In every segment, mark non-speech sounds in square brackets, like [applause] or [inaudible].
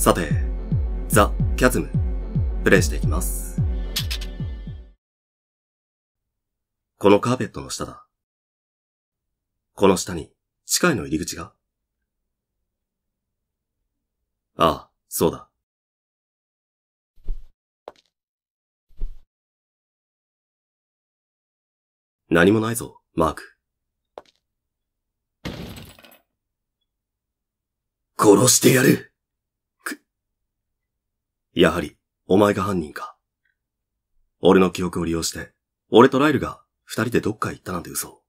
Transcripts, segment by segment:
さて、ザ・キャズム、プレイしていきます。このカーペットの下だ。この下に、地下への入り口が。ああ、そうだ。何もないぞ、マーク。殺してやるやはり、お前が犯人か。俺の記憶を利用して、俺とライルが二人でどっか行ったなんて嘘。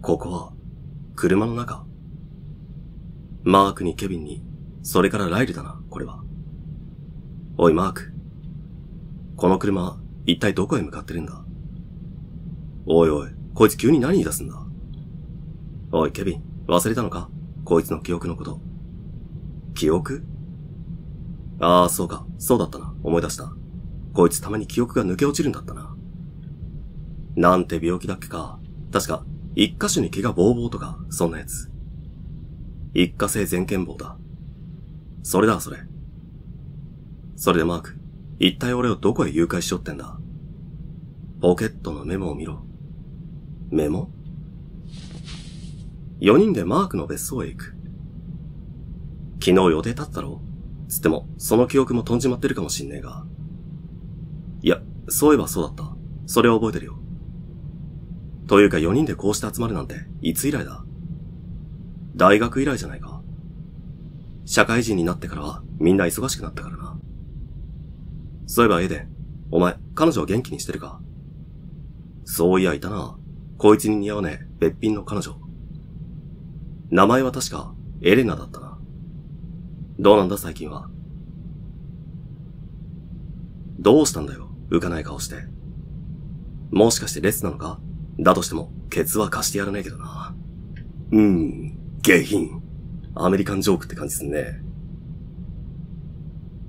ここは、車の中。マークにケビンに、それからライルだな、これは。おい、マーク。この車、一体どこへ向かってるんだおいおい、こいつ急に何言い出すんだおい、ケビン。忘れたのかこいつの記憶のこと。記憶ああ、そうか。そうだったな。思い出した。こいつたまに記憶が抜け落ちるんだったな。なんて病気だっけか。確か、一箇所に毛がボーボーとか、そんなやつ。一過性全健棒だ。それだ、それ。それでマーク、一体俺をどこへ誘拐しよってんだポケットのメモを見ろ。メモ4人でマークの別荘へ行く。昨日予定立ったろつっても、その記憶も飛んじまってるかもしんねえが。いや、そういえばそうだった。それは覚えてるよ。というか4人でこうして集まるなんて、いつ以来だ大学以来じゃないか。社会人になってからは、みんな忙しくなったからな。そういえばエデン、お前、彼女を元気にしてるかそういやいたな。こいつに似合わねえ、別品の彼女。名前は確かエレナだったな。どうなんだ最近は。どうしたんだよ浮かない顔して。もしかしてレスなのかだとしても、ケツは貸してやらねえけどな。うーん、下品。アメリカンジョークって感じすんね。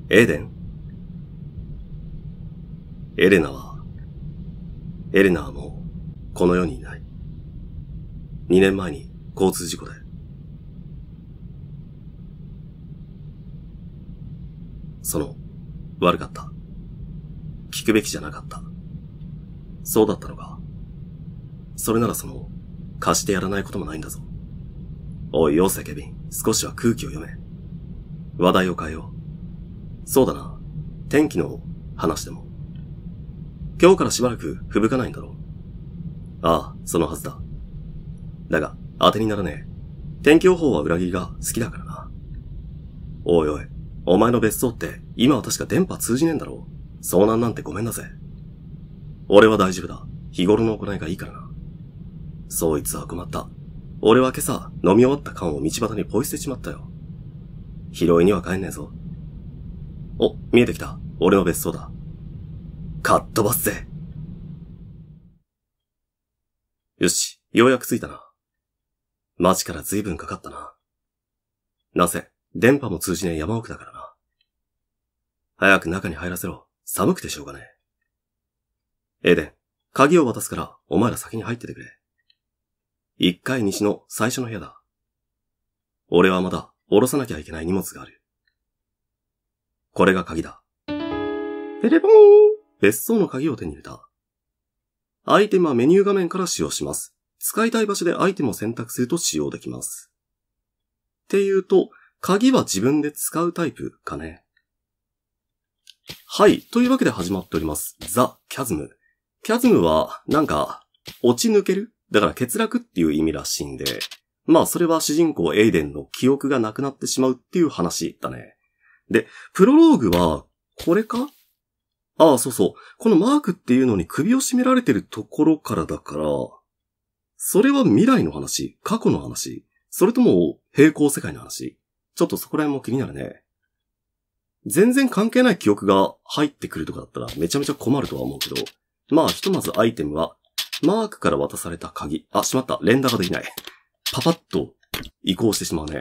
エデン。エレナは、エレナはもう、この世にいない。2年前に交通事故でその、悪かった。聞くべきじゃなかった。そうだったのか。それならその、貸してやらないこともないんだぞ。おいよ、セケビン。少しは空気を読め。話題を変えよう。そうだな。天気の話でも。今日からしばらく吹雪かないんだろう。ああ、そのはずだ。だが、当てにならねえ。天気予報は裏切りが好きだからな。おいおい、お前の別荘って今は確か電波通じねえんだろ遭難なんてごめんなぜ。俺は大丈夫だ。日頃の行いがいいからな。そいつは困った。俺は今朝飲み終わった缶を道端にポイ捨てちまったよ。拾いには帰んねえぞ。お、見えてきた。俺の別荘だ。かっ飛ばすぜ。よし、ようやく着いたな。街から随分かかったな。なぜ、電波も通じねえ山奥だから。早く中に入らせろ。寒くてしょうがねえ。エデン、鍵を渡すから、お前ら先に入っててくれ。一階西の最初の部屋だ。俺はまだ、下ろさなきゃいけない荷物がある。これが鍵だ。ペレボーン別荘の鍵を手に入れた。アイテムはメニュー画面から使用します。使いたい場所でアイテムを選択すると使用できます。っていうと、鍵は自分で使うタイプかね。はい。というわけで始まっております。ザ・キャズム。キャズムは、なんか、落ち抜けるだから欠落っていう意味らしいんで、まあそれは主人公エイデンの記憶がなくなってしまうっていう話だね。で、プロローグは、これかああ、そうそう。このマークっていうのに首を絞められてるところからだから、それは未来の話過去の話それとも平行世界の話ちょっとそこら辺も気になるね。全然関係ない記憶が入ってくるとかだったらめちゃめちゃ困るとは思うけど、まあひとまずアイテムは、マークから渡された鍵。あ、しまった。連打ができない。パパッと移行してしまうね。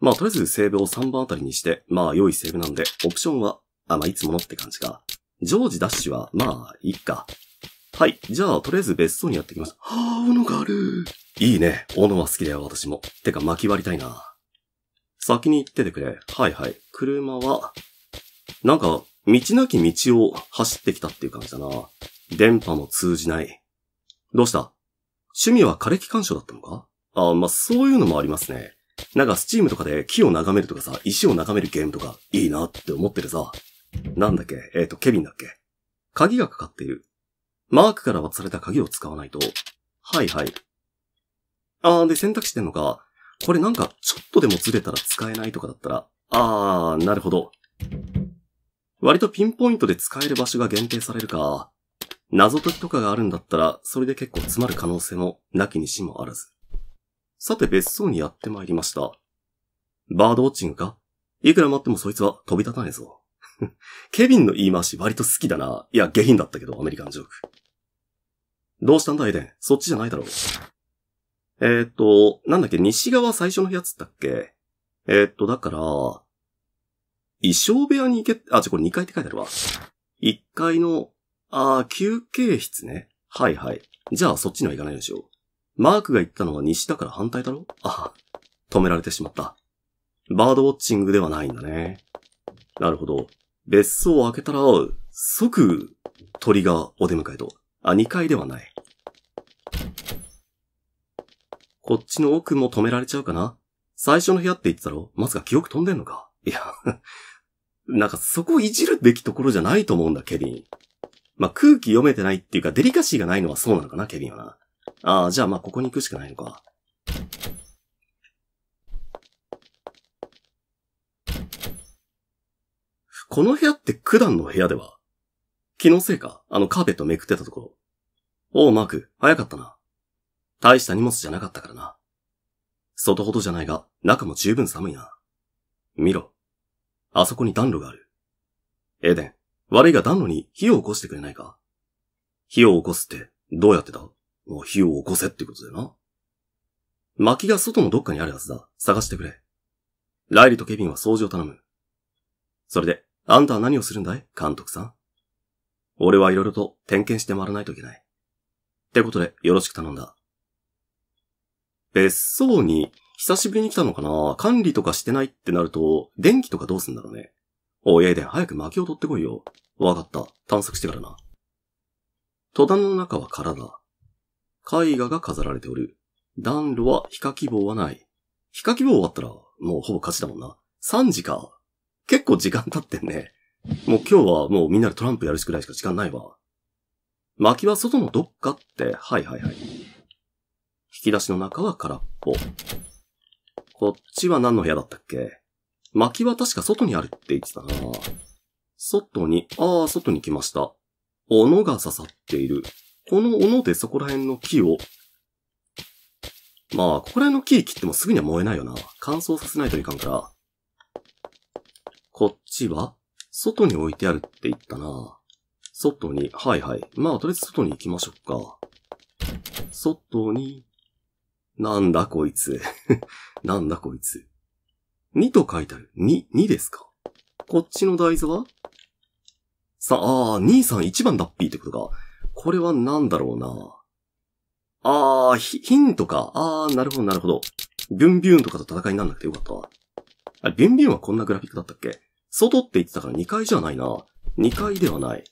まあとりあえずセーブを3番あたりにして、まあ良いセーブなんで、オプションは、あ、まあいつものって感じか。ジョージダッシュは、まあ、いいか。はい。じゃあ、とりあえず別荘にやってきます。はあ、斧がある。いいね。斧は好きだよ、私も。てか、巻き割りたいな。先に行っててくれ。はいはい。車は、なんか、道なき道を走ってきたっていう感じだな。電波も通じない。どうした趣味は枯れ木干渉だったのかあ、まあ、そういうのもありますね。なんか、スチームとかで木を眺めるとかさ、石を眺めるゲームとか、いいなって思ってるさ。なんだっけえっ、ー、と、ケビンだっけ鍵がかかっている。マークから渡された鍵を使わないと。はいはい。あー、で、選択してんのか。これなんか、ちょっとでもずれたら使えないとかだったら、あー、なるほど。割とピンポイントで使える場所が限定されるか。謎解きとかがあるんだったら、それで結構詰まる可能性も、なきにしもあらず。さて別荘にやってまいりました。バードウォッチングかいくら待ってもそいつは飛び立たねえぞ。[laughs] ケビンの言い回し割と好きだな。いや、下品だったけど、アメリカンジョーク。どうしたんだ、エデン。そっちじゃないだろう。えっ、ー、と、なんだっけ、西側最初の部屋つったっけえっ、ー、と、だから、衣装部屋に行け、あ、違う、これ2階って書いてあるわ。1階の、あ休憩室ね。はいはい。じゃあそっちには行かないでしょう。マークが言ったのは西だから反対だろあ、止められてしまった。バードウォッチングではないんだね。なるほど。別荘を開けたら、即、鳥がお出迎えと。あ、2階ではない。こっちの奥も止められちゃうかな最初の部屋って言ってたろまさか記憶飛んでんのかいや [laughs] なんかそこいじるべきところじゃないと思うんだ、ケビン。まあ、空気読めてないっていうか、デリカシーがないのはそうなのかな、ケビンはな。ああ、じゃあまあここに行くしかないのか。この部屋って九段の部屋では気のせいかあのカーペットめくってたところ。おう、マーク、早かったな。大した荷物じゃなかったからな。外ほどじゃないが、中も十分寒いな。見ろ。あそこに暖炉がある。エデン、悪いが暖炉に火を起こしてくれないか火を起こすって、どうやってだ火を起こせってことだよな。薪が外のどっかにあるはずだ。探してくれ。ライリとケビンは掃除を頼む。それで、あんたは何をするんだい監督さん。俺は色々と点検して回らないといけない。ってことで、よろしく頼んだ。別荘に久しぶりに来たのかな管理とかしてないってなると、電気とかどうすんだろうね。おい、えで、早く薪を取ってこいよ。わかった。探索してからな。戸棚の中は空だ。絵画が飾られておる。暖炉は火か希望はない。火か希望終わったら、もうほぼ勝ちだもんな。3時か。結構時間経ってんね。もう今日はもうみんなでトランプやるしくらいしか時間ないわ。薪は外のどっかって、はいはいはい。引き出しの中は空っぽ。こっちは何の部屋だったっけ薪は確か外にあるって言ってたな外に、ああ、外に来ました。斧が刺さっている。この斧でそこら辺の木を、まあ、ここら辺の木切ってもすぐには燃えないよな。乾燥させないといかんから。こっちは、外に置いてあるって言ったな。外に、はいはい。まあ、とりあえず外に行きましょうか。外に、なんだこいつ。[laughs] なんだこいつ。2と書いてある。2、2ですかこっちの大豆はさあ、あ231番だっぴーってことか。これはなんだろうな。あー、ヒントか。あー、なるほど、なるほど。ビュンビュンとかと戦いになんなくてよかったわ。あれ、ビュンビュンはこんなグラフィックだったっけ外って言ってたから2階じゃないな。2階ではない。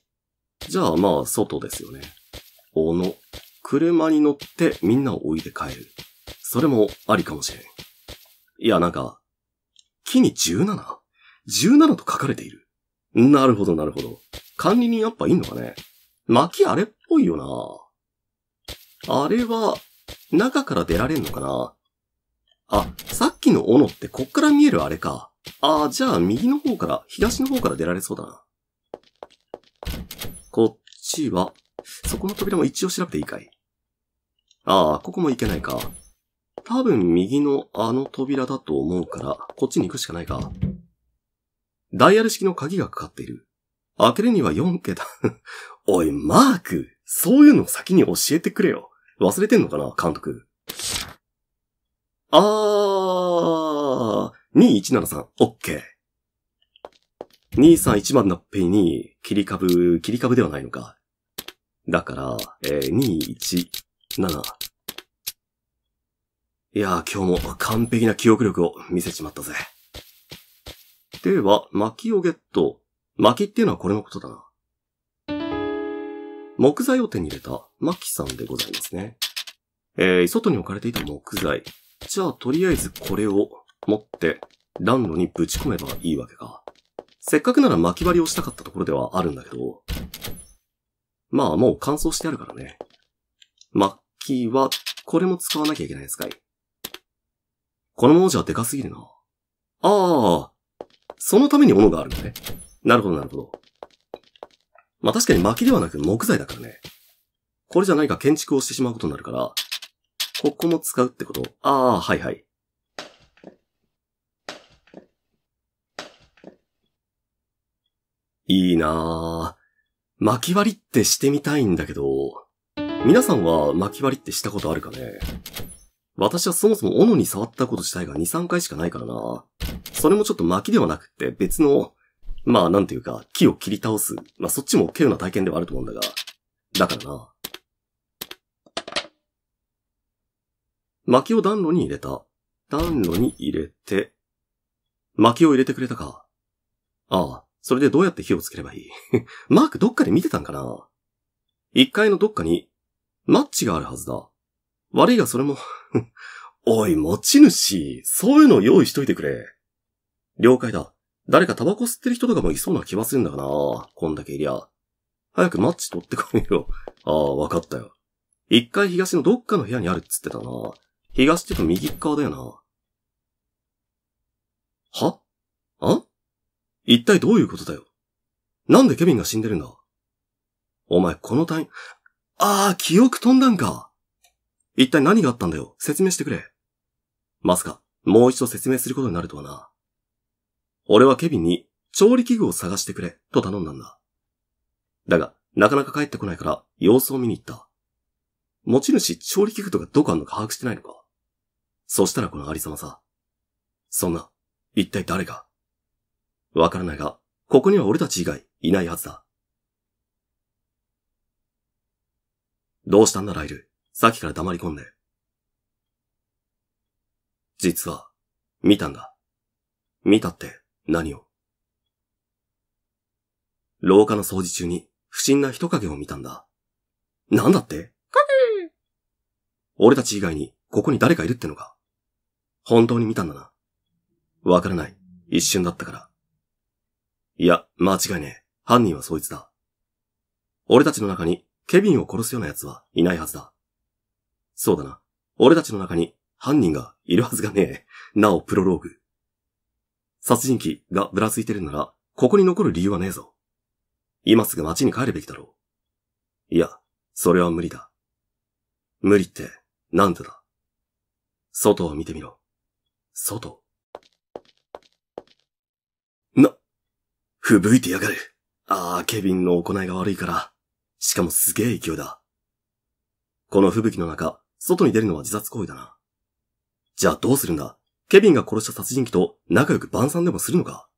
じゃあ、まあ、外ですよね。おの。車に乗ってみんなを置いて帰る。それもありかもしれん。いや、なんか、木に 17?17 と書かれている。なるほど、なるほど。管理人やっぱいいのかね。薪あれっぽいよな。あれは、中から出られんのかな。あ、さっきの斧ってこっから見えるあれか。ああ、じゃあ右の方から、東の方から出られそうだな。こっちは、そこの扉も一応調べていいかいああ、ここもいけないか。多分右のあの扉だと思うから、こっちに行くしかないか。ダイヤル式の鍵がかかっている。開けるには4桁。[laughs] おい、マークそういうの先に教えてくれよ。忘れてんのかな、監督。あー、2173、OK。231番のペイに、切り株、切り株ではないのか。だから、えー、217、いや今日も完璧な記憶力を見せちまったぜ。では、薪をゲット。薪っていうのはこれのことだな。木材を手に入れた薪さんでございますね。えー、外に置かれていた木材。じゃあ、とりあえずこれを持って暖炉にぶち込めばいいわけか。せっかくなら薪割りをしたかったところではあるんだけど。まあ、もう乾燥してあるからね。薪は、これも使わなきゃいけないですかい。このままじゃでかすぎるな。ああ、そのために斧があるんだね。なるほど、なるほど。まあ、確かに薪ではなく木材だからね。これじゃ何か建築をしてしまうことになるから、ここも使うってことああ、はいはい。いいなぁ。巻き割りってしてみたいんだけど、皆さんは巻き割りってしたことあるかね私はそもそも斧に触ったこと自体が2、3回しかないからな。それもちょっと薪ではなくって別の、まあなんていうか、木を切り倒す。まあそっちも稀有な体験ではあると思うんだが。だからな。薪を暖炉に入れた。暖炉に入れて。薪を入れてくれたか。ああ、それでどうやって火をつければいい [laughs] マークどっかで見てたんかな一階のどっかに、マッチがあるはずだ。悪いがそれも [laughs] おい、持ち主、そういうのを用意しといてくれ。了解だ。誰かタバコ吸ってる人とかもいそうな気はするんだがなこんだけいりゃ。早くマッチ取ってこいよ。[laughs] ああ、わかったよ。一回東のどっかの部屋にあるっつってたな東ってと右側だよなはあ一体どういうことだよなんでケビンが死んでるんだお前このタイああ、記憶飛んだんか。一体何があったんだよ説明してくれ。まさか、もう一度説明することになるとはな。俺はケビンに、調理器具を探してくれ、と頼んだんだ。だが、なかなか帰ってこないから、様子を見に行った。持ち主、調理器具とかどこあんのか把握してないのかそしたらこのありさまさ。そんな、一体誰がわからないが、ここには俺たち以外いないはずだ。どうしたんだ、ライル。さっきから黙り込んで。実は、見たんだ。見たって何を廊下の掃除中に不審な人影を見たんだ。なんだって俺たち以外にここに誰かいるってのか本当に見たんだな。わからない。一瞬だったから。いや、間違いねえ。犯人はそいつだ。俺たちの中にケビンを殺すような奴はいないはずだ。そうだな。俺たちの中に犯人がいるはずがねえ。なおプロローグ。殺人鬼がぶらついてるなら、ここに残る理由はねえぞ。今すぐ街に帰るべきだろう。いや、それは無理だ。無理って、なんでだ。外を見てみろ。外。な、吹雪いてやがる。ああ、ケビンの行いが悪いから。しかもすげえ勢いだ。この吹雪の中、外に出るのは自殺行為だな。じゃあどうするんだケビンが殺した殺人鬼と仲良く晩餐でもするのか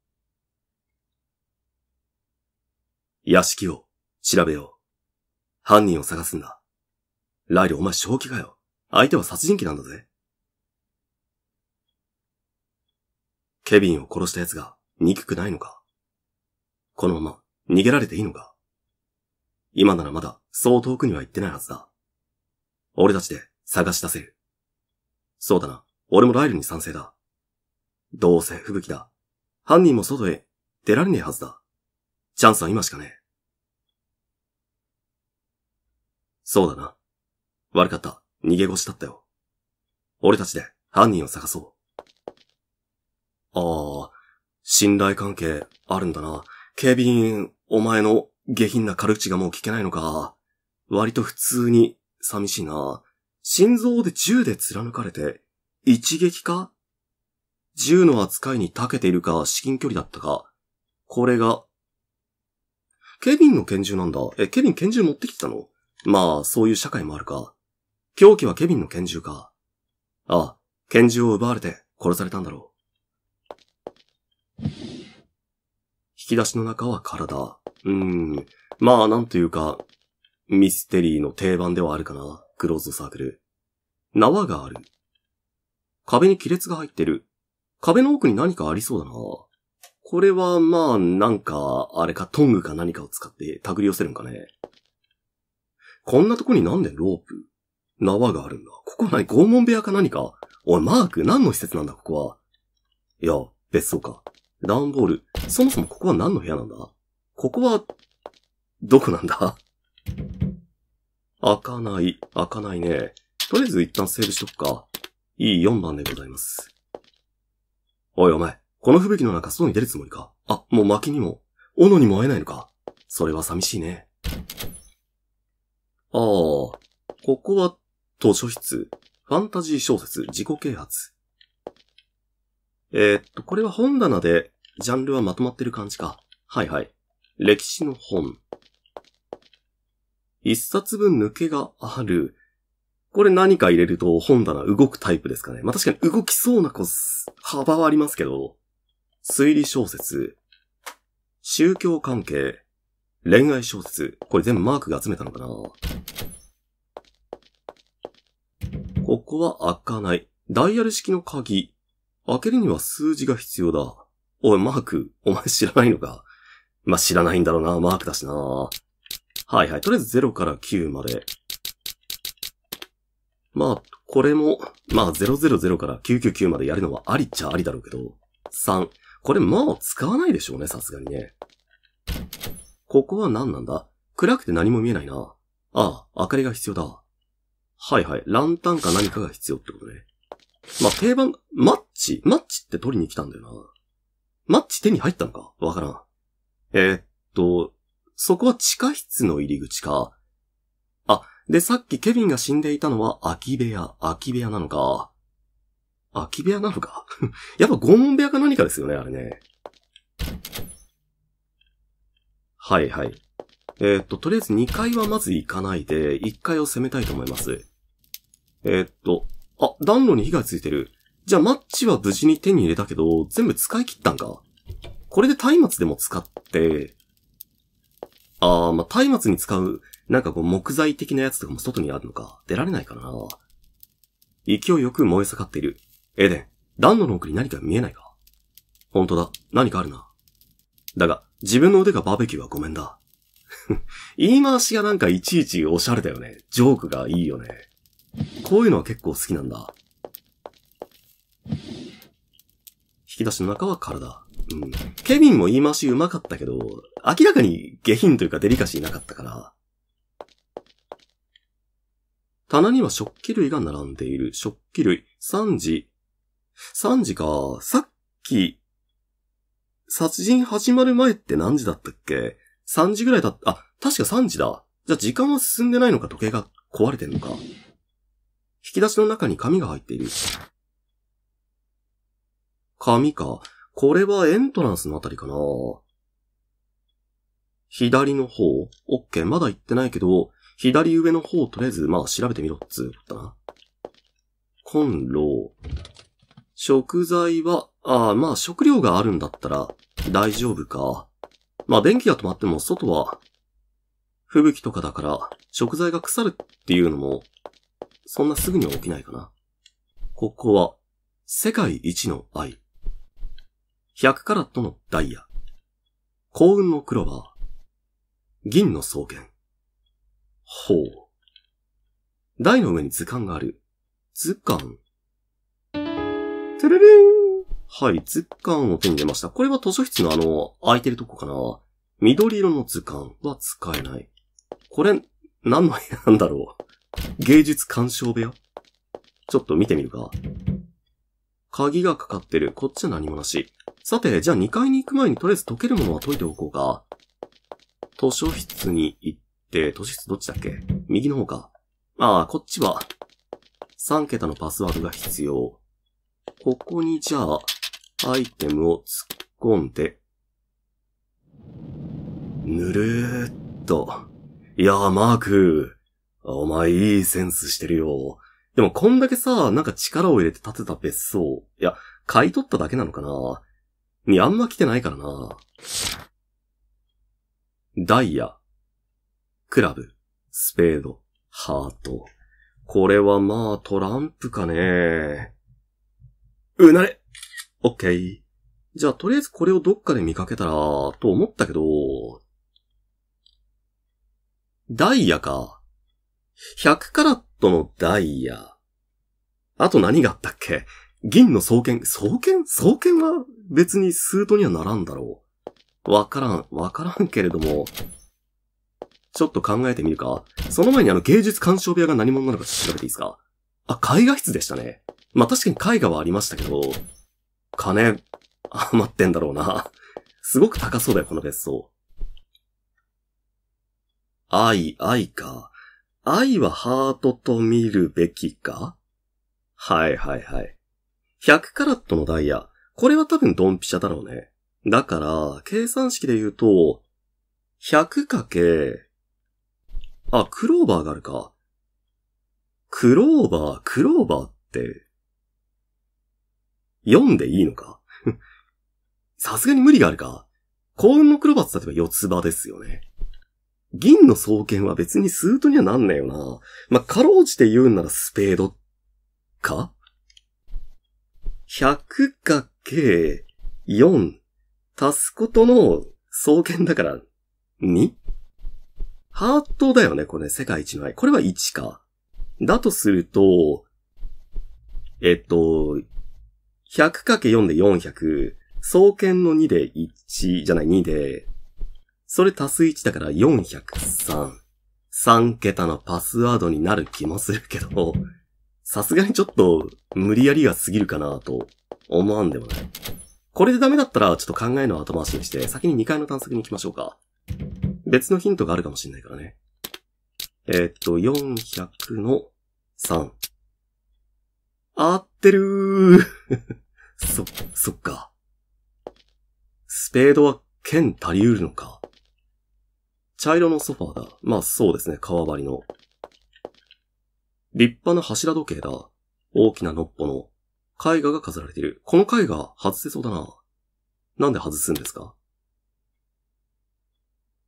屋敷を調べよう。犯人を探すんだ。ライルお前正気かよ。相手は殺人鬼なんだぜ。ケビンを殺した奴が憎くないのかこのまま逃げられていいのか今ならまだそう遠くには行ってないはずだ。俺たちで探し出せる。そうだな。俺もライルに賛成だ。どうせ吹雪だ。犯人も外へ出られねえはずだ。チャンスは今しかねえ。そうだな。悪かった。逃げ腰だったよ。俺たちで犯人を探そう。ああ、信頼関係あるんだな。警備員、お前の下品な軽口がもう聞けないのか。割と普通に寂しいな。心臓で銃で貫かれて、一撃か銃の扱いに長けているか、至近距離だったか。これが、ケビンの拳銃なんだ。え、ケビン拳銃持ってきてたのまあ、そういう社会もあるか。狂気はケビンの拳銃か。あ拳銃を奪われて殺されたんだろう。引き出しの中は体。うーん。まあ、なんというか、ミステリーの定番ではあるかな。クローズサークル。縄がある。壁に亀裂が入ってる。壁の奥に何かありそうだな。これは、まあ、なんか、あれか、トングか何かを使って手繰り寄せるんかね。こんなとこになんでロープ縄があるんだ。ここ何拷問部屋か何かおい、マーク、何の施設なんだ、ここは。いや、別荘か。ダンボール。そもそもここは何の部屋なんだここは、どこなんだ開かない。開かないね。とりあえず一旦セーブしとくか。E4 番でございます。おいお前、この吹雪の中外に出るつもりかあ、もう薪にも、斧にも会えないのかそれは寂しいね。ああ、ここは図書室。ファンタジー小説、自己啓発。えー、っと、これは本棚で、ジャンルはまとまってる感じか。はいはい。歴史の本。一冊分抜けがある。これ何か入れると本棚動くタイプですかね。まあ、確かに動きそうなこ幅はありますけど、推理小説、宗教関係、恋愛小説、これ全部マークが集めたのかなここは開かない。ダイヤル式の鍵。開けるには数字が必要だ。おい、マーク、お前知らないのかまあ、知らないんだろうな、マークだしな。はいはい。とりあえず0から9まで。まあ、これも、まあ、000から999までやるのはありっちゃありだろうけど、3。これまあ、使わないでしょうね、さすがにね。ここは何なんだ暗くて何も見えないな。ああ、明かりが必要だ。はいはい、ランタンか何かが必要ってことね。まあ、定番、マッチマッチって取りに来たんだよな。マッチ手に入ったのかわからん。えー、っと、そこは地下室の入り口か。で、さっきケビンが死んでいたのは空き部屋、空き部屋なのか。空き部屋なのか [laughs] やっぱ拷問部屋か何かですよね、あれね。はいはい。えー、っと、とりあえず2階はまず行かないで、1階を攻めたいと思います。えー、っと、あ、暖炉に火がついてる。じゃあマッチは無事に手に入れたけど、全部使い切ったんか。これで松明でも使って、あー、まあ、松明に使うなんかこう木材的なやつとかも外にあるのか、出られないかな勢いよく燃え盛っている。エデン、暖炉の奥に何か見えないか本当だ、何かあるな。だが、自分の腕がバーベキューはごめんだ。[laughs] 言い回しがなんかいちいちオシャレだよね。ジョークがいいよね。こういうのは結構好きなんだ。引き出しの中は体。うん。ケビンも言い回し上手かったけど、明らかに下品というかデリカシーなかったから、棚には食器類が並んでいる。食器類。3時。3時か。さっき、殺人始まる前って何時だったっけ ?3 時ぐらいだった。あ、確か3時だ。じゃあ時間は進んでないのか時計が壊れてんのか。引き出しの中に紙が入っている。紙か。これはエントランスのあたりかな。左の方。オッケー、まだ行ってないけど、左上の方、をとりあえず、まあ、調べてみろっつっただな。コンロ。食材は、ああ、まあ、食料があるんだったら、大丈夫か。まあ、電気が止まっても、外は、吹雪とかだから、食材が腐るっていうのも、そんなすぐには起きないかな。ここは、世界一の愛。100カラットのダイヤ。幸運のクロバー。銀の草原。ほう。台の上に図鑑がある。図鑑。てれれんはい、図鑑を手に入れました。これは図書室のあの、空いてるとこかな。緑色の図鑑は使えない。これ、何の部屋なんだろう。芸術鑑賞部屋ちょっと見てみるか。鍵がかかってる。こっちは何もなし。さて、じゃあ2階に行く前にとりあえず溶けるものは解いておこうか。図書室に行っ、図室どっちだっけ右の方か。ああ、こっちは、3桁のパスワードが必要。ここにじゃあ、アイテムを突っ込んで、ぬるーっと。いやー、マーク、お前いいセンスしてるよ。でもこんだけさ、なんか力を入れて建てた別荘。いや、買い取っただけなのかなにあんま来てないからな。ダイヤ。クラブ、スペード、ハート。これはまあトランプかね。うなれオッケー。じゃあとりあえずこれをどっかで見かけたら、と思ったけど、ダイヤか。100カラットのダイヤ。あと何があったっけ銀の双剣、双剣双剣は別にスートにはならんだろう。わからん、わからんけれども、ちょっと考えてみるか。その前にあの芸術鑑賞部屋が何者なのか調べていいですか。あ、絵画室でしたね。まあ、確かに絵画はありましたけど、金、余ってんだろうな。すごく高そうだよ、この別荘。愛、愛か。愛はハートと見るべきかはいはいはい。100カラットのダイヤ。これは多分ドンピシャだろうね。だから、計算式で言うと、100かけあ、クローバーがあるか。クローバー、クローバーって、読んでいいのか [laughs] さすがに無理があるか。幸運のクローバーって例えば四つ葉ですよね。銀の双剣は別にスートにはなんねえよな。まあ、かろうじて言うんならスペード、か ?100×4 足すことの双剣だから 2? ハートだよね、これ、世界一の愛。これは1か。だとすると、えっと、100×4 で400、総剣の2で1、じゃない、2で、それ足す1だから403。3桁のパスワードになる気もするけど、さすがにちょっと無理やりが過ぎるかなと思わんでもない。これでダメだったらちょっと考えの後回しにして、先に2階の探索に行きましょうか。別のヒントがあるかもしれないからね。えー、っと、400の3。合ってるー [laughs] そ、そっか。スペードは剣足りうるのか。茶色のソファーだ。まあそうですね、革張りの。立派な柱時計だ。大きなノッポの絵画が飾られている。この絵画外せそうだな。なんで外すんですか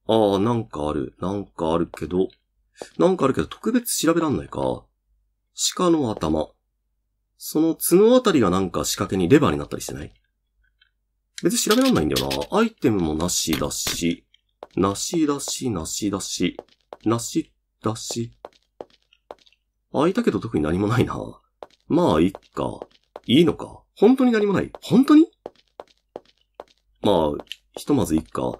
ああ、なんかある。なんかあるけど、なんかあるけど特別調べらんないか。鹿の頭。その角あたりがなんか仕掛けにレバーになったりしてない別に調べらんないんだよな。アイテムもなしだし、なしだし、なしだし、なしだし。開いたけど特に何もないな。まあ、いっか。いいのか。本当に何もない。本当にまあ、ひとまずいっか。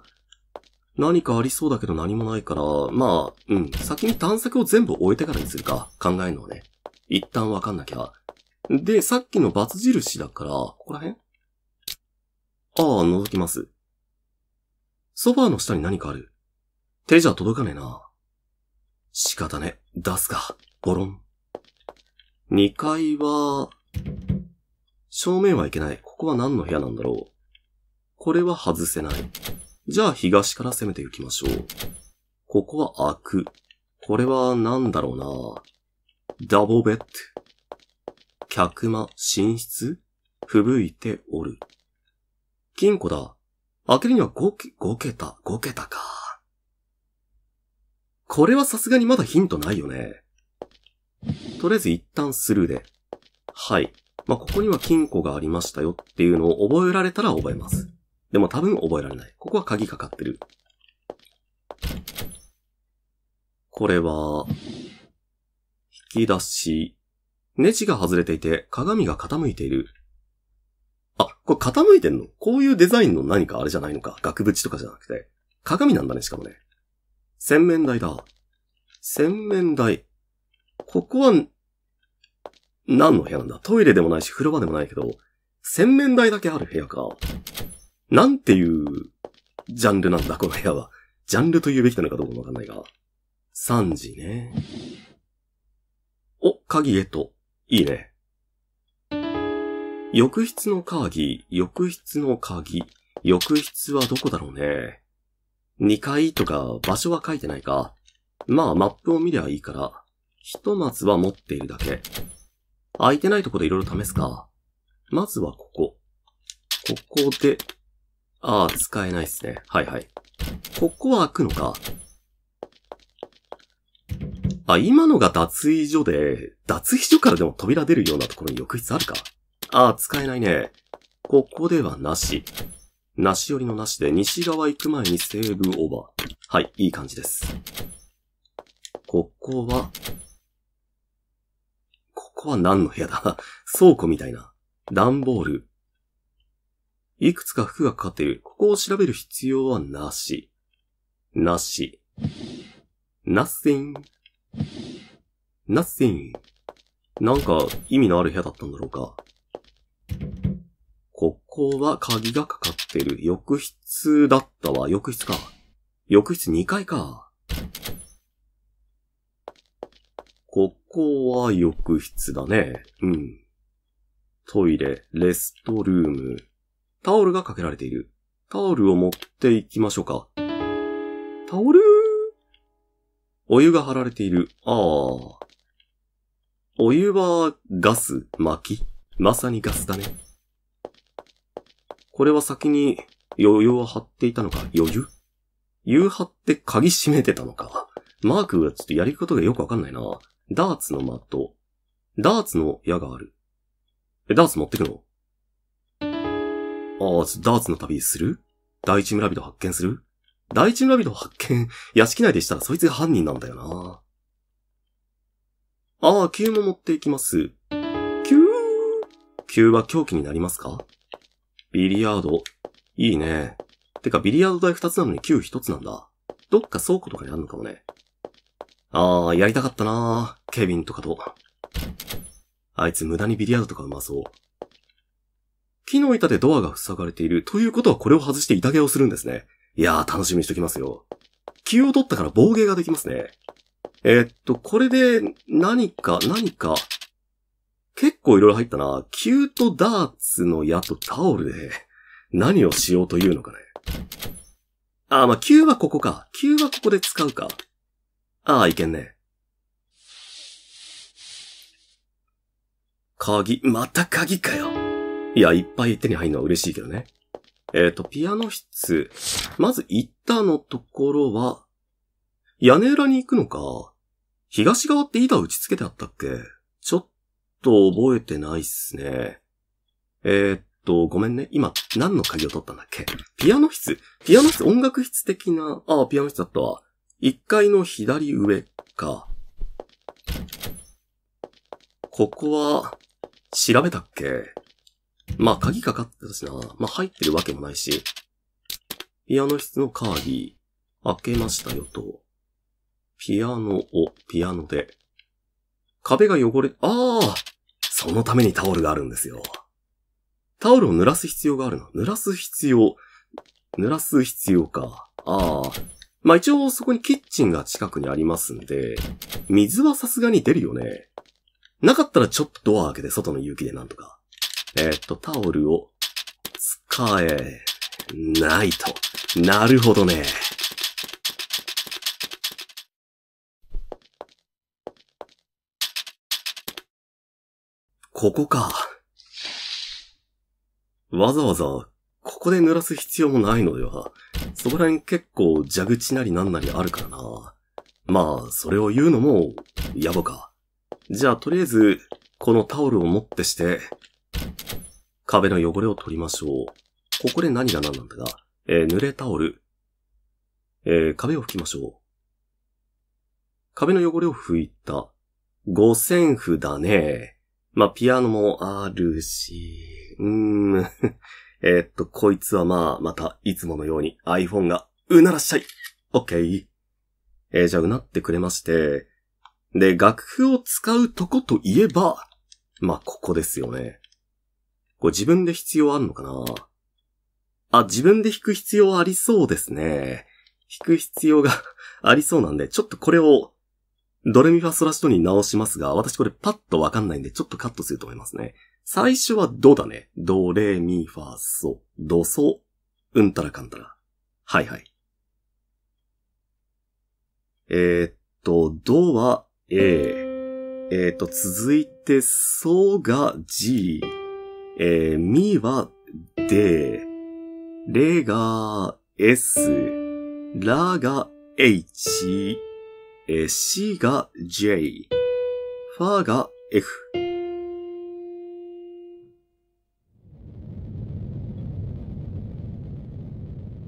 何かありそうだけど何もないから、まあ、うん、先に探索を全部終えてからにするか、考えるのはね。一旦わかんなきゃ。で、さっきのバツ印だから、ここら辺ああ、覗きます。ソファーの下に何かある。手じゃ届かねえな。仕方ね。出すか。ボロン。2階は、正面はいけない。ここは何の部屋なんだろう。これは外せない。じゃあ東から攻めていきましょう。ここは開く。これはなんだろうな。ダボベット。客間、寝室吹雪いておる。金庫だ。開けるには 5, 5桁、5桁か。これはさすがにまだヒントないよね。とりあえず一旦スルーで。はい。まあ、ここには金庫がありましたよっていうのを覚えられたら覚えます。でも多分覚えられない。ここは鍵かかってる。これは、引き出し。ネジが外れていて、鏡が傾いている。あ、これ傾いてんのこういうデザインの何かあれじゃないのか。額縁とかじゃなくて。鏡なんだね、しかもね。洗面台だ。洗面台。ここは、何の部屋なんだトイレでもないし、風呂場でもないけど、洗面台だけある部屋か。なんていうジャンルなんだ、この部屋は。ジャンルと言うべきなのかどうかわかんないが。3時ね。お、鍵へと。いいね。浴室の鍵、浴室の鍵。浴室はどこだろうね。2階とか場所は書いてないか。まあマップを見りゃいいから、ひとまずは持っているだけ。空いてないとこでいろいろ試すか。まずはここ。ここで、ああ、使えないっすね。はいはい。ここは開くのか。あ、今のが脱衣所で、脱衣所からでも扉出るようなところに浴室あるか。ああ、使えないね。ここではなし。なし寄りのなしで西側行く前にセーブオーバー。はい、いい感じです。ここは、ここは何の部屋だ倉庫みたいな。段ボール。いくつか服がかかっている。ここを調べる必要はなし。なし。nothing, nothing. なんか意味のある部屋だったんだろうか。ここは鍵がかかってる。浴室だったわ。浴室か。浴室2階か。ここは浴室だね。うん。トイレ、レストルーム。タオルがかけられている。タオルを持っていきましょうか。タオルお湯が張られている。ああ。お湯はガス、薪。まさにガスだね。これは先に余裕を張っていたのか余裕湯張って鍵閉めてたのか。マークがちょっとやり方がよくわかんないな。ダーツの的。ダーツの矢がある。え、ダーツ持ってくのああ、ダーツの旅する第一村人発見する第一村人発見、屋敷内でしたらそいつが犯人なんだよな。ああ、急も持っていきます。球球は狂気になりますかビリヤード。いいね。てか、ビリヤード台二つなのに球一つなんだ。どっか倉庫とかにあるのかもね。ああ、やりたかったなケビンとかと。あいつ無駄にビリヤードとかうまそう。木の板でドアが塞がれているということはこれを外して板毛をするんですね。いやー、楽しみにしときますよ。気を取ったから防芸ができますね。えー、っと、これで、何か、何か、結構いろいろ入ったな。キュートダーツの矢とタオルで、何をしようというのかね。あー、まあ、9はここか。9はここで使うか。あー、いけんね。鍵、また鍵かよ。いや、いっぱい手に入るのは嬉しいけどね。えっ、ー、と、ピアノ室。まず、行ったのところは、屋根裏に行くのか。東側って板打ち付けてあったっけちょっと覚えてないっすね。えっ、と、ごめんね。今、何の鍵を取ったんだっけピアノ室ピアノ室、音楽室的な、ああ、ピアノ室だったわ。1階の左上か。ここは、調べたっけまあ、鍵かかってたしな。まあ、入ってるわけもないし。ピアノ室のカーギー、開けましたよと。ピアノを、ピアノで。壁が汚れ、ああそのためにタオルがあるんですよ。タオルを濡らす必要があるの。濡らす必要。濡らす必要か。ああ。まあ、一応そこにキッチンが近くにありますんで、水はさすがに出るよね。なかったらちょっとドア開けて外の雪でなんとか。えー、っと、タオルを使えないと。なるほどね。ここか。わざわざ、ここで濡らす必要もないのでは。そこら辺結構蛇口なりなんなりあるからな。まあ、それを言うのも、やぼか。じゃあ、とりあえず、このタオルを持ってして、壁の汚れを取りましょう。ここで何が何なんだが、えー、濡れタオル。えー、壁を拭きましょう。壁の汚れを拭いた。五線譜だね。まあ、ピアノもあるし、うーん。[laughs] えー、っと、こいつはまあ、また、いつものように iPhone が、うならっしゃいオッえー、じゃあ、うなってくれまして。で、楽譜を使うとこといえば、まあ、ここですよね。これ自分で必要あんのかなあ、自分で弾く必要ありそうですね。弾く必要が [laughs] ありそうなんで、ちょっとこれを、ドレミファソラシドに直しますが、私これパッとわかんないんで、ちょっとカットすると思いますね。最初はドだね。ド、レ、ミ、ファ、ソ、ド、ソ、うんたらかんたら。はいはい。えー、っと、ドは A。えー、っと、続いて、ソが G。えー、みは、で、れが、s、らが、h、えー、しが、j、ファが、f。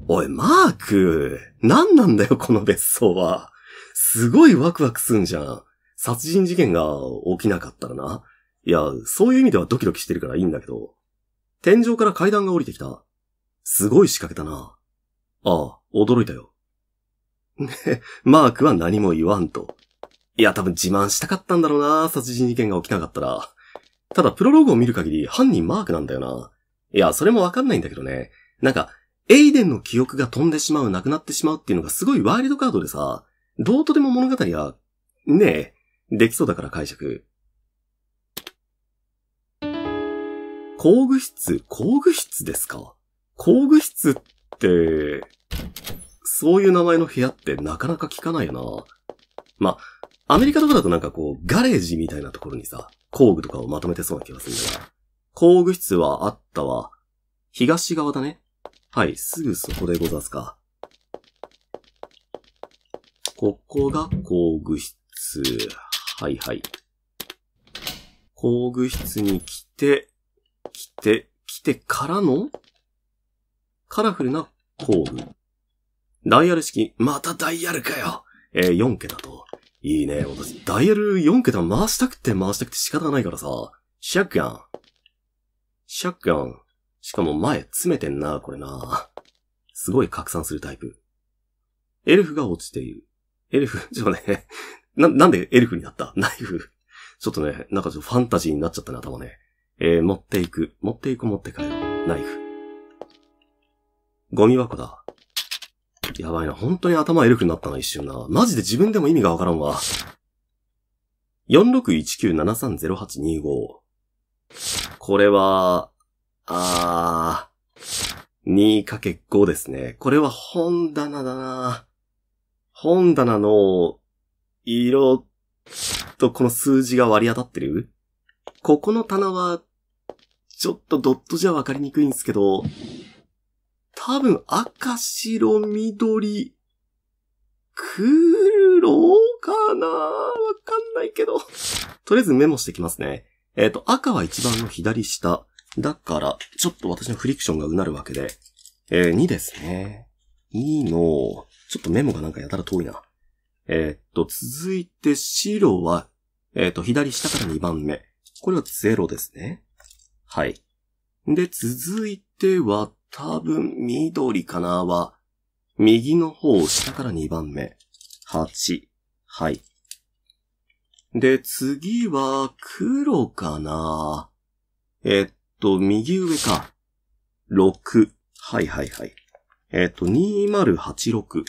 おい、マーク何なんだよ、この別荘は。すごいワクワクすんじゃん。殺人事件が起きなかったらな。いや、そういう意味ではドキドキしてるからいいんだけど、天井から階段が降りてきた。すごい仕掛けたな。ああ、驚いたよ。[laughs] ねマークは何も言わんと。いや、多分自慢したかったんだろうな、殺人事件が起きなかったら。ただ、プロローグを見る限り、犯人マークなんだよな。いや、それもわかんないんだけどね。なんか、エイデンの記憶が飛んでしまう、なくなってしまうっていうのがすごいワイルドカードでさ、どうとでも物語が、ねえ、できそうだから解釈。工具室、工具室ですか工具室って、そういう名前の部屋ってなかなか聞かないよな。まアメリカとかだとなんかこう、ガレージみたいなところにさ、工具とかをまとめてそうな気がするんだが。工具室はあったわ。東側だね。はい、すぐそこでござすか。ここが工具室。はいはい。工具室に来て、来て、来てからのカラフルな工具。ダイヤル式。またダイヤルかよ。えー、4桁と。いいね。私、ダイヤル4桁回したくて回したくて仕方がないからさ。シャッガン。シャッガン。しかも前詰めてんな、これな。すごい拡散するタイプ。エルフが落ちている。エルフ、[laughs] ちょっとね、な、なんでエルフになったナイフ。ちょっとね、なんかちょっとファンタジーになっちゃったね、頭ね。えー、持っていく。持っていく持って帰る。ナイフ。ゴミ箱だ。やばいな。本当に頭エルフになったな、一瞬な。マジで自分でも意味がわからんわ。4619730825。これは、あー、2×5 ですね。これは本棚だな。本棚の、色とこの数字が割り当たってるここの棚は、ちょっとドットじゃわかりにくいんですけど、多分赤、白、緑、黒かなわかんないけど。とりあえずメモしてきますね。えっ、ー、と、赤は一番の左下。だから、ちょっと私のフリクションがうなるわけで。えー、2ですね。2の、ちょっとメモがなんかやたら遠いな。えっ、と、続いて白は、えっ、と、左下から2番目。これは0ですね。はい。で、続いては、多分、緑かなは、右の方、下から2番目。8。はい。で、次は、黒かなえっと、右上か。6。はいはいはい。えっと、2086。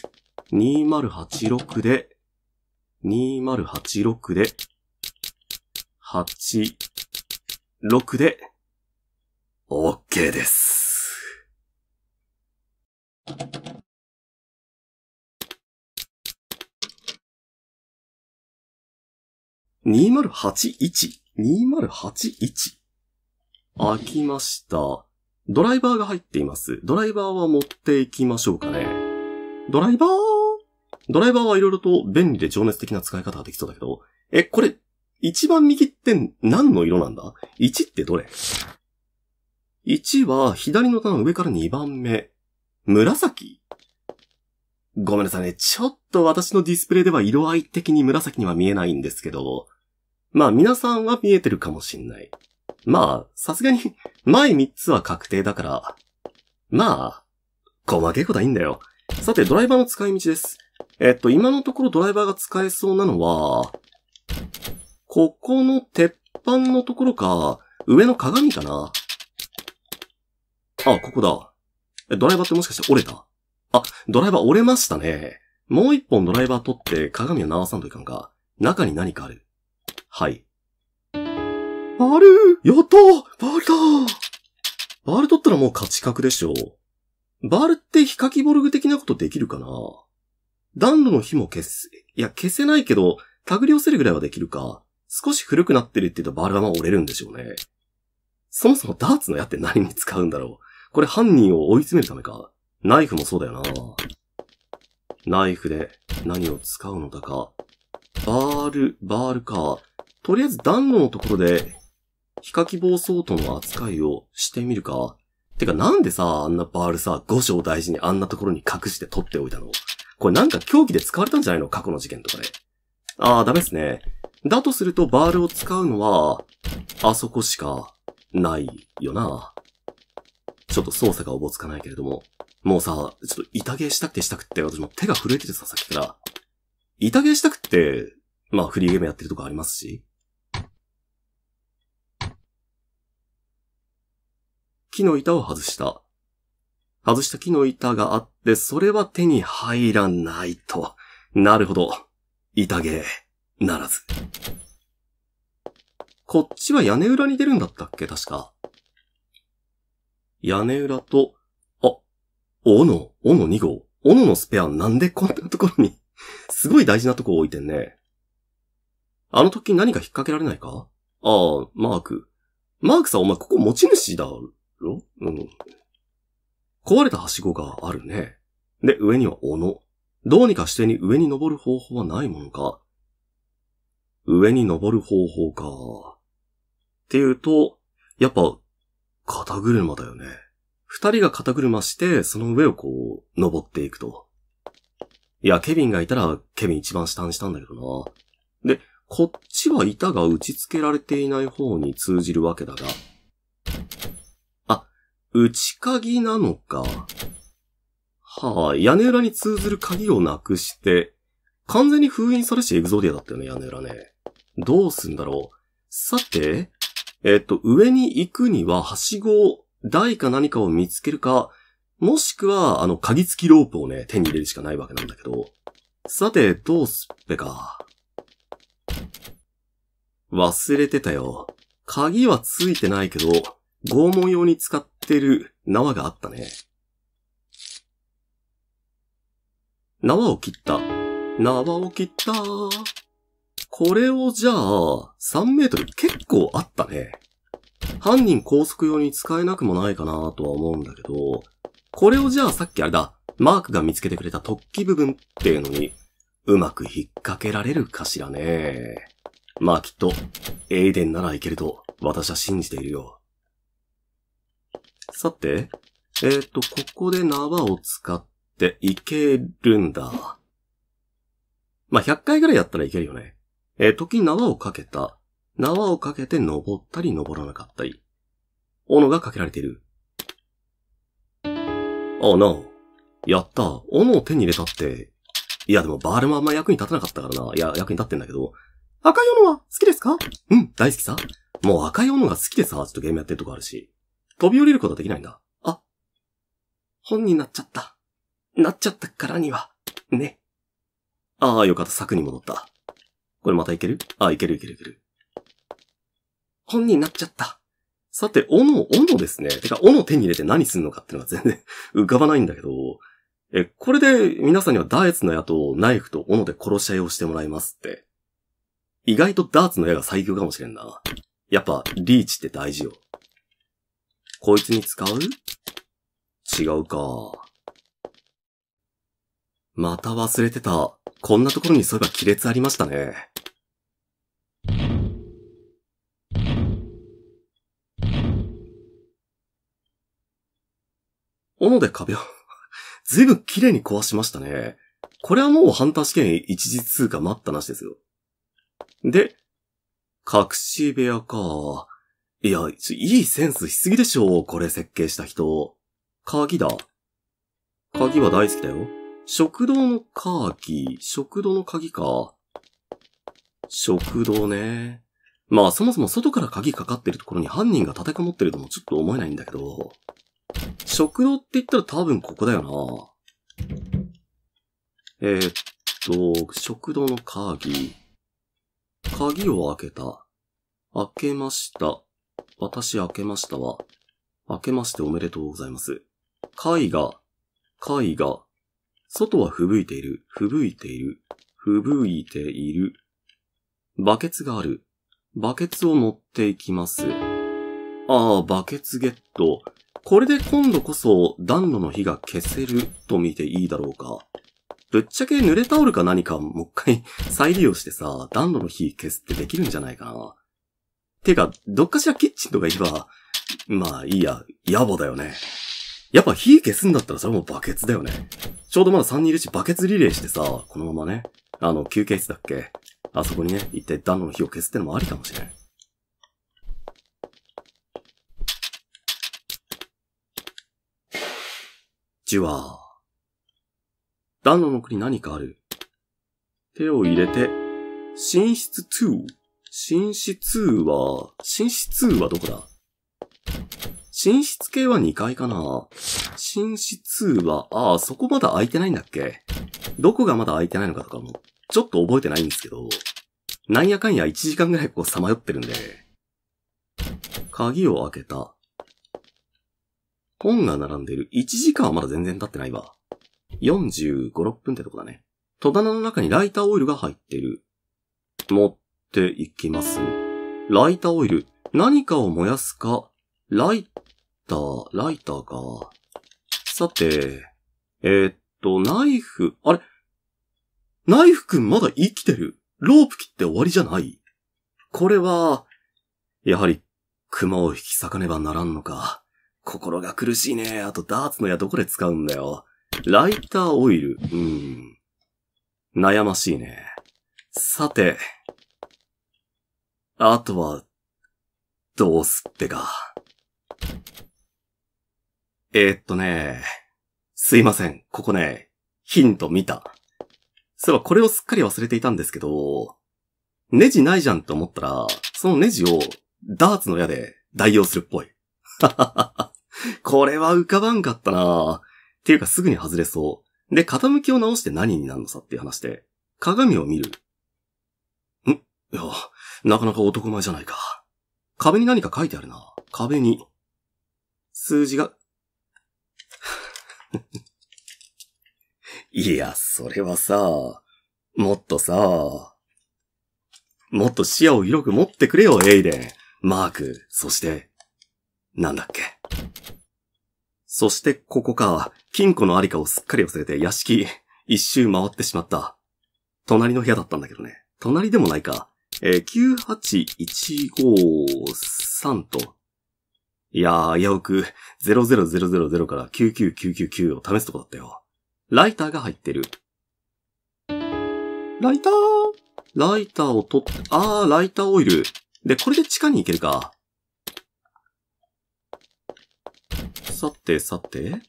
2086で、2086で、8、6で、OK です。2081、2081。開きました。ドライバーが入っています。ドライバーは持っていきましょうかね。ドライバードライバーはいろいろと便利で情熱的な使い方ができそうだけど、え、これ、一番右って何の色なんだ ?1 ってどれ ?1 は左の段上から2番目。紫ごめんなさいね。ちょっと私のディスプレイでは色合い的に紫には見えないんですけど、まあ皆さんは見えてるかもしんない。まあ、さすがに [laughs] 前3つは確定だから、まあ、細けいことはいいんだよ。さて、ドライバーの使い道です。えっと、今のところドライバーが使えそうなのは、ここの鉄板のところか、上の鏡かな。あ、ここだ。え、ドライバーってもしかして折れたあ、ドライバー折れましたね。もう一本ドライバー取って鏡を直さんといかんか。中に何かある。はい。あるやったバールだバール取ったらもう勝ち確でしょう。バールってヒカキボルグ的なことできるかな暖炉の火も消す。いや、消せないけど、手繰り寄せるぐらいはできるか。少し古くなってるって言うとバール玉折れるんでしょうね。そもそもダーツの矢って何に使うんだろう。これ犯人を追い詰めるためか。ナイフもそうだよな。ナイフで何を使うのだか。バール、バールか。とりあえず暖炉のところで、ヒカキ棒相との扱いをしてみるか。てかなんでさ、あんなバールさ、五章大事にあんなところに隠して取っておいたのこれなんか狂気で使われたんじゃないの過去の事件とかで。あー、ダメっすね。だとするとバールを使うのは、あそこしかないよな。ちょっと操作がおぼつかないけれども。もうさ、ちょっと痛げしたくてしたくって、私も手が震えててさ、さっきから。痛げしたくって、まあフリーゲームやってるとこありますし。木の板を外した。外した木の板があって、それは手に入らないと。なるほど。痛げ。ならず。こっちは屋根裏に出るんだったっけ確か。屋根裏と、あ、斧、斧2号。斧のスペアなんでこんなところに [laughs] すごい大事なとこ置いてんね。あの時何か引っ掛けられないかああ、マーク。マークさんお前ここ持ち主だろうん。壊れたはしごがあるね。で、上には斧。どうにかしてに上に登る方法はないものか。上に登る方法か。っていうと、やっぱ、肩車だよね。二人が肩車して、その上をこう、登っていくと。いや、ケビンがいたら、ケビン一番下にしたんだけどな。で、こっちは板が打ち付けられていない方に通じるわけだが。あ、打ち鍵なのか。はあ、屋根裏に通ずる鍵をなくして、完全に封印されしエグゾディアだったよね、屋根裏ね。どうすんだろう。さて、えっと、上に行くには、はしご、台か何かを見つけるか、もしくは、あの、鍵付きロープをね、手に入れるしかないわけなんだけど。さて、どうすっぺか。忘れてたよ。鍵は付いてないけど、拷問用に使ってる縄があったね。縄を切った。縄を切った。これをじゃあ、3メートル結構あったね。犯人拘束用に使えなくもないかなとは思うんだけど、これをじゃあさっきあれだ、マークが見つけてくれた突起部分っていうのに、うまく引っ掛けられるかしらね。まあきっと、エイデンならいけると私は信じているよ。さて、えっ、ー、と、ここで縄を使っていけるんだ。まあ、100回ぐらいやったらいけるよね。えー、時縄をかけた。縄をかけて登ったり登らなかったり。斧がかけられている。あ、な。n やった。斧を手に入れたって。いやでもバールもあんま役に立たなかったからな。いや、役に立ってんだけど。赤い斧は好きですかうん、大好きさ。もう赤い斧が好きでさ、ちょっとゲームやってるとこあるし。飛び降りることはできないんだ。あ。本になっちゃった。なっちゃったからには。ね。ああ、よかった。柵に戻った。これまたいけるあ、いけるいけるいける。本になっちゃった。さて、斧、斧ですね。てか、斧手に入れて何するのかっていうのが全然 [laughs] 浮かばないんだけど、え、これで皆さんにはダーツの矢とナイフと斧で殺し合いをしてもらいますって。意外とダーツの矢が最強かもしれんな。やっぱ、リーチって大事よ。こいつに使う違うか。また忘れてた。こんなところにそういえば亀裂ありましたね。斧で壁をずいぶん綺麗に壊しましたね。これはもうハンター試験一時通過待ったなしですよ。で、隠し部屋か。いや、いいセンスしすぎでしょう、これ設計した人。鍵だ。鍵は大好きだよ。食堂の鍵、食堂の鍵か。食堂ね。まあそもそも外から鍵かかってるところに犯人が立てこもってるともちょっと思えないんだけど。食堂って言ったら多分ここだよな。えー、っと、食堂の鍵。鍵を開けた。開けました。私開けましたわ。開けましておめでとうございます。絵画、絵画。外は吹雪いている、吹雪いている、吹雪いている。バケツがある。バケツを持っていきます。ああ、バケツゲット。これで今度こそ暖炉の火が消せると見ていいだろうか。ぶっちゃけ濡れタオルか何かもう一回再利用してさ、暖炉の火消すってできるんじゃないかな。てか、どっかしらキッチンとか行けば、まあいいや、野暮だよね。やっぱ火消すんだったらそれもバケツだよね。ちょうどまだ3人いるし、バケツリレーしてさ、このままね、あの、休憩室だっけあそこにね、行って暖炉の火を消すってのもありかもしれん。ちは。暖炉の奥に何かある。手を入れて、寝室2。寝室2は、寝室2はどこだ寝室系は2階かな寝室2は、ああ、そこまだ空いてないんだっけどこがまだ空いてないのかとかも、ちょっと覚えてないんですけど、なんやかんや1時間ぐらいこう彷徨ってるんで、鍵を開けた。本が並んでいる1時間はまだ全然経ってないわ。45、6分ってとこだね。戸棚の中にライターオイルが入ってる。持っていきます。ライターオイル。何かを燃やすか。ライター、ライターか。さて、えー、っと、ナイフ、あれナイフくんまだ生きてる。ロープ切って終わりじゃないこれは、やはり、熊を引き裂かねばならんのか。心が苦しいね。あと、ダーツの矢どこで使うんだよ。ライターオイル。うん。悩ましいね。さて。あとは、どうすってか。えー、っとね。すいません。ここね、ヒント見た。そういえばこれをすっかり忘れていたんですけど、ネジないじゃんって思ったら、そのネジをダーツの矢で代用するっぽい。はははは。[laughs] これは浮かばんかったなっていうかすぐに外れそう。で、傾きを直して何になるのさっていう話で、鏡を見る。んいや、なかなか男前じゃないか。壁に何か書いてあるな。壁に。数字が。[laughs] いや、それはさ、もっとさ、もっと視野を広く持ってくれよ、エイデン。マーク、そして、なんだっけ。そしてここか、金庫のありかをすっかり忘れて屋敷、一周回ってしまった。隣の部屋だったんだけどね。隣でもないか。えー、98153と。いやー、やうく、00000から99999を試すとこだったよ。ライターが入ってる。ライターライターを取って、あー、ライターオイル。で、これで地下に行けるか。さてさて。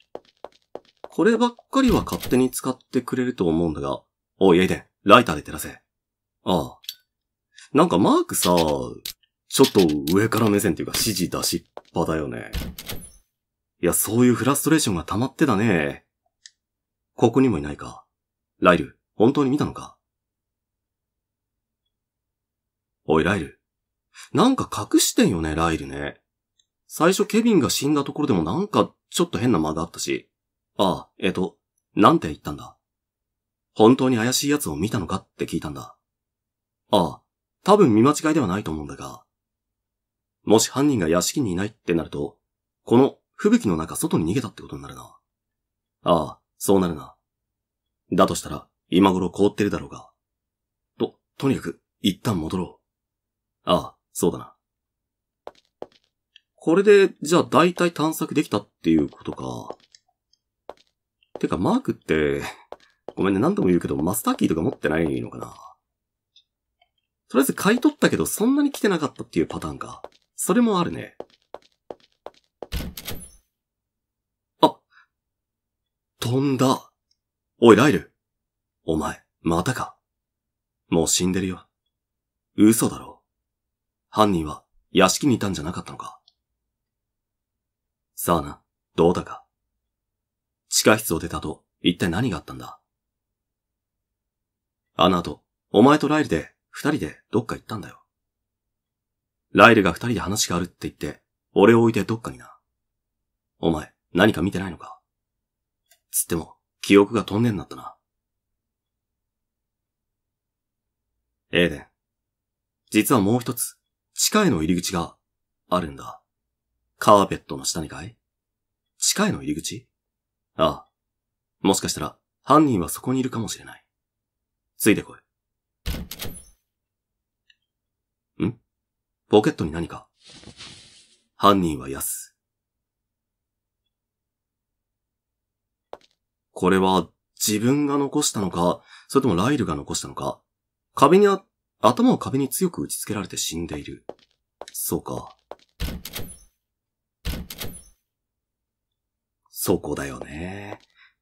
こればっかりは勝手に使ってくれると思うんだが。おい、エイデン、ライターで照らせ。ああ。なんかマークさ、ちょっと上から目線っていうか指示出しっぱだよね。いや、そういうフラストレーションが溜まってたね。ここにもいないか。ライル、本当に見たのかおい、ライル。なんか隠してんよね、ライルね。最初ケビンが死んだところでもなんかちょっと変な間があったし。ああ、えっ、と、なんて言ったんだ。本当に怪しい奴を見たのかって聞いたんだ。ああ、多分見間違いではないと思うんだが。もし犯人が屋敷にいないってなると、この吹雪の中外に逃げたってことになるな。ああ、そうなるな。だとしたら、今頃凍ってるだろうが。と、とにかく、一旦戻ろう。ああ、そうだな。これで、じゃあ大体探索できたっていうことか。てか、マークって、ごめんね、何度も言うけど、マスターキーとか持ってないのかな。とりあえず買い取ったけど、そんなに来てなかったっていうパターンか。それもあるね。あ、飛んだ。おい、ライル。お前、またか。もう死んでるよ。嘘だろ。犯人は、屋敷にいたんじゃなかったのか。さあな、どうだか。地下室を出たと、一体何があったんだあの後、お前とライルで、二人でどっか行ったんだよ。ライルが二人で話があるって言って、俺を置いてどっかにな。お前、何か見てないのかつっても、記憶が飛んでんなったな。エーデン。実はもう一つ、地下への入り口があるんだ。カーペットの下にかい地下への入り口ああ。もしかしたら、犯人はそこにいるかもしれない。ついてこい。んポケットに何か犯人は安。これは、自分が残したのか、それともライルが残したのか、壁にあ、頭を壁に強く打ち付けられて死んでいる。そうか。そこだよね。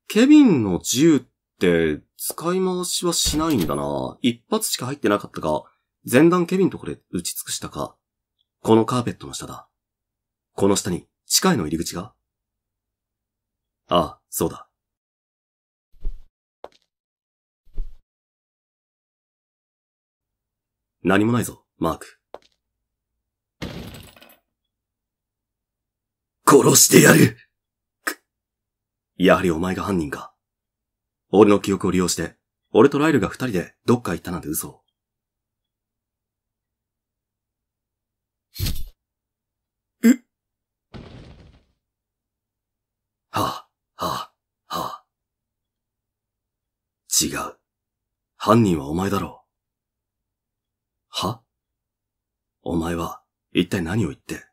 ケビンの自由って使い回しはしないんだな。一発しか入ってなかったか、前段ケビンとこで打ち尽くしたか。このカーペットの下だ。この下に地下への入り口がああ、そうだ。何もないぞ、マーク。殺してやるやはりお前が犯人か。俺の記憶を利用して、俺とライルが二人でどっか行ったなんて嘘を。えはあ、はあ、はあ。違う。犯人はお前だろう。はお前は一体何を言って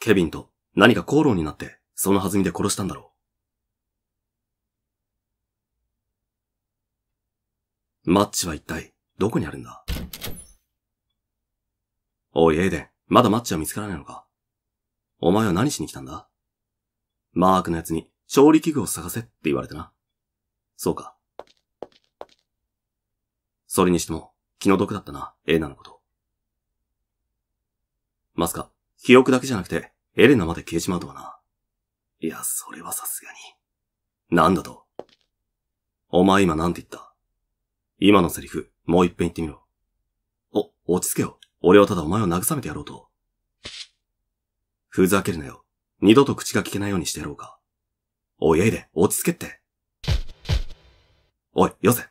ケビンと何か口論になってその弾みで殺したんだろう。マッチは一体、どこにあるんだおい、エイデン、まだマッチは見つからないのかお前は何しに来たんだマークのやつに、勝利器具を探せって言われてな。そうか。それにしても、気の毒だったな、エーナのこと。まさか、記憶だけじゃなくて、エレナまで消えちまうとはな。いや、それはさすがに。なんだとお前今なんて言った今のセリフ、もう一遍言ってみろ。お、落ち着けよ。俺はただお前を慰めてやろうと。ふざけるなよ。二度と口が聞けないようにしてやろうか。おい、やいで、落ち着けって。おい、よせ。は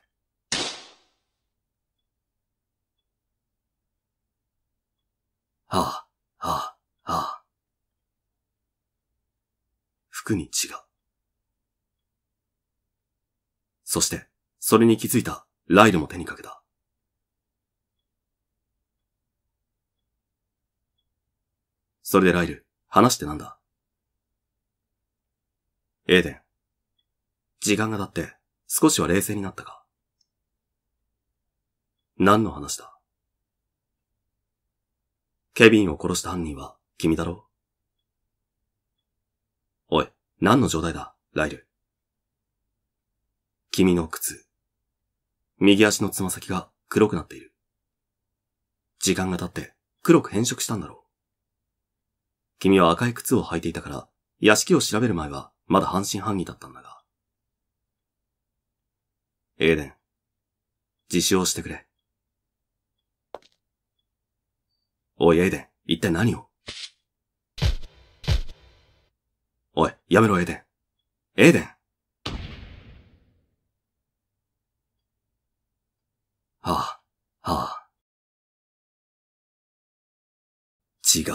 あ、はあ。服に違う。そして、それに気づいたライルも手にかけた。それでライル、話してなんだエーデン。時間が経って少しは冷静になったか何の話だケビンを殺した犯人は君だろう何の状態だ、ライル。君の靴。右足のつま先が黒くなっている。時間が経って黒く変色したんだろう。君は赤い靴を履いていたから、屋敷を調べる前はまだ半信半疑だったんだが。エーデン、自首をしてくれ。おい、エーデン、一体何をおい、やめろ、エデン。エデンはあ、はあ。違う。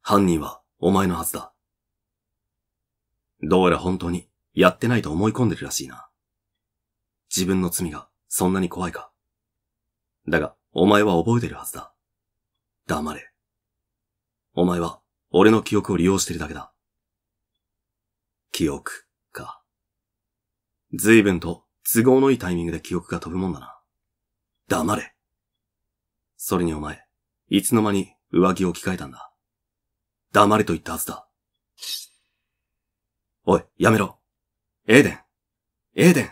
犯人はお前のはずだ。どうやら本当にやってないと思い込んでるらしいな。自分の罪がそんなに怖いか。だが、お前は覚えてるはずだ。黙れ。お前は俺の記憶を利用してるだけだ。記憶か。随分と都合のいいタイミングで記憶が飛ぶもんだな。黙れ。それにお前、いつの間に上着を着替えたんだ。黙れと言ったはずだ。おい、やめろ。エーデン。エーデン。